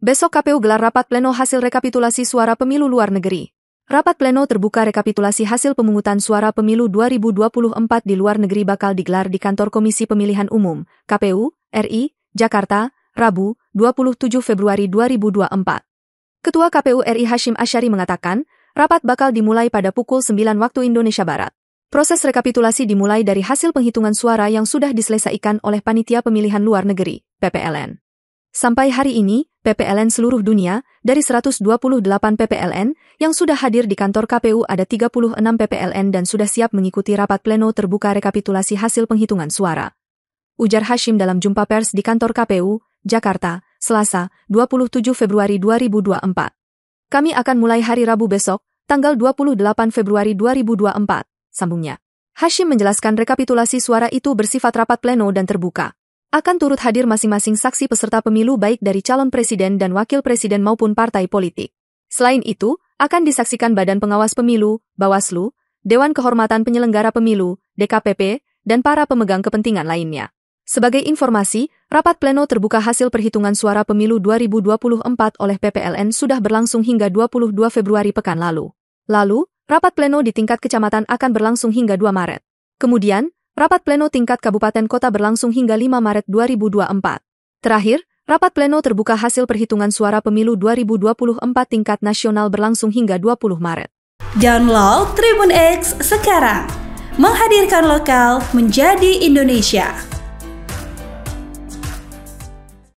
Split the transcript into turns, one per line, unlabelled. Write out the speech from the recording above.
Besok KPU gelar rapat pleno hasil rekapitulasi suara pemilu luar negeri. Rapat pleno terbuka rekapitulasi hasil pemungutan suara pemilu 2024 di luar negeri bakal digelar di kantor Komisi Pemilihan Umum, KPU, RI, Jakarta, Rabu, 27 Februari 2024. Ketua KPU RI Hashim Asyari mengatakan, rapat bakal dimulai pada pukul 9 waktu Indonesia Barat. Proses rekapitulasi dimulai dari hasil penghitungan suara yang sudah diselesaikan oleh Panitia Pemilihan Luar Negeri, PPLN. Sampai hari ini, PPLN seluruh dunia, dari 128 PPLN yang sudah hadir di kantor KPU ada 36 PPLN dan sudah siap mengikuti rapat pleno terbuka rekapitulasi hasil penghitungan suara. Ujar Hashim dalam jumpa pers di kantor KPU, Jakarta, Selasa, 27 Februari 2024. Kami akan mulai hari Rabu besok, tanggal 28 Februari 2024, sambungnya. Hashim menjelaskan rekapitulasi suara itu bersifat rapat pleno dan terbuka akan turut hadir masing-masing saksi peserta pemilu baik dari calon presiden dan wakil presiden maupun partai politik. Selain itu, akan disaksikan Badan Pengawas Pemilu, Bawaslu, Dewan Kehormatan Penyelenggara Pemilu, DKPP, dan para pemegang kepentingan lainnya. Sebagai informasi, rapat pleno terbuka hasil perhitungan suara pemilu 2024 oleh PPLN sudah berlangsung hingga 22 Februari pekan lalu. Lalu, rapat pleno di tingkat kecamatan akan berlangsung hingga 2 Maret. Kemudian, Rapat pleno tingkat kabupaten kota berlangsung hingga 5 Maret 2024. Terakhir, rapat pleno terbuka hasil perhitungan suara pemilu 2024 tingkat nasional berlangsung hingga 20 Maret. Download
Tribun X sekarang. Menghadirkan lokal menjadi Indonesia.